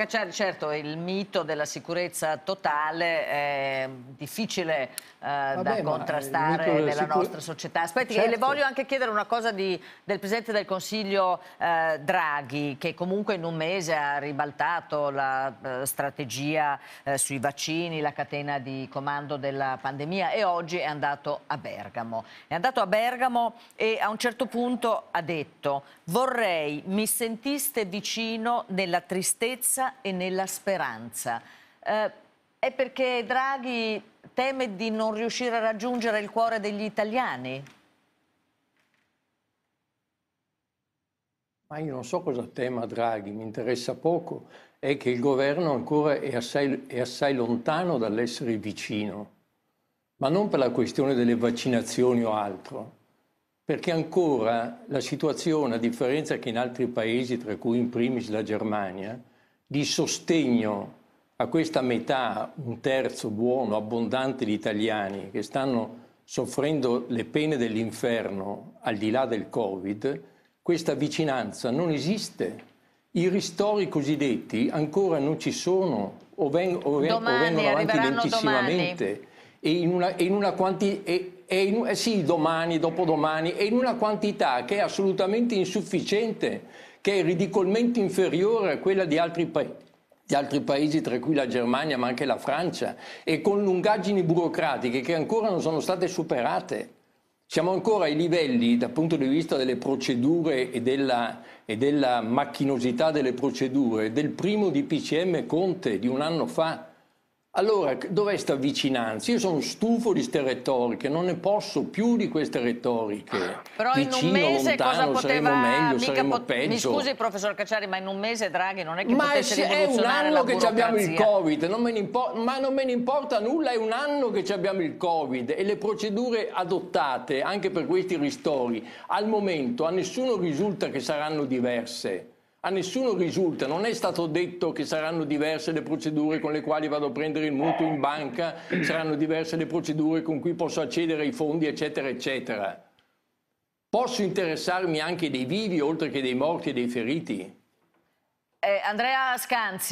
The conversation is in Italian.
Cacciari, certo, il mito della sicurezza totale è eh, difficile eh, Vabbè, da eh, contrastare nella sicur... nostra società. Aspetti, certo. le voglio anche chiedere una cosa di, del Presidente del Consiglio eh, Draghi, che comunque in un mese ha ribaltato la eh, strategia eh, sui vaccini, la catena di comando della pandemia e oggi è andato a Bergamo. È andato a Bergamo e a un certo punto ha detto vorrei mi sentiste vicino nella tristezza e nella speranza. Eh, è perché Draghi teme di non riuscire a raggiungere il cuore degli italiani? Ma io non so cosa tema Draghi, mi interessa poco. È che il governo ancora è assai, è assai lontano dall'essere vicino, ma non per la questione delle vaccinazioni o altro, perché ancora la situazione, a differenza che in altri paesi, tra cui in primis la Germania, di sostegno a questa metà, un terzo buono, abbondante di italiani che stanno soffrendo le pene dell'inferno al di là del Covid, questa vicinanza non esiste. I ristori cosiddetti ancora non ci sono o, veng- o, ven- o vengono avanti lentissimamente. Domani e in una, e in una quanti, e, e in, eh sì, domani, dopodomani, e in una quantità che è assolutamente insufficiente, che è ridicolmente inferiore a quella di altri paesi di altri paesi, tra cui la Germania ma anche la Francia, e con lungaggini burocratiche che ancora non sono state superate. Siamo ancora ai livelli, dal punto di vista delle procedure e della, e della macchinosità delle procedure, del primo DPCM Conte di un anno fa, allora, dov'è questa vicinanza? Io sono stufo di queste retoriche, non ne posso più di queste retoriche. Però Vicino, in un mese lontano, cosa poteva... meglio, saremo pot... peggio. Mi scusi, professor Cacciari, ma in un mese Draghi non è che ma potesse è un anno che abbiamo il Covid, non ma non me ne importa nulla, è un anno che abbiamo il Covid e le procedure adottate anche per questi ristori al momento a nessuno risulta che saranno diverse. A nessuno risulta, non è stato detto che saranno diverse le procedure con le quali vado a prendere il mutuo in banca, saranno diverse le procedure con cui posso accedere ai fondi, eccetera, eccetera. Posso interessarmi anche dei vivi oltre che dei morti e dei feriti? Eh, Andrea Scanzi.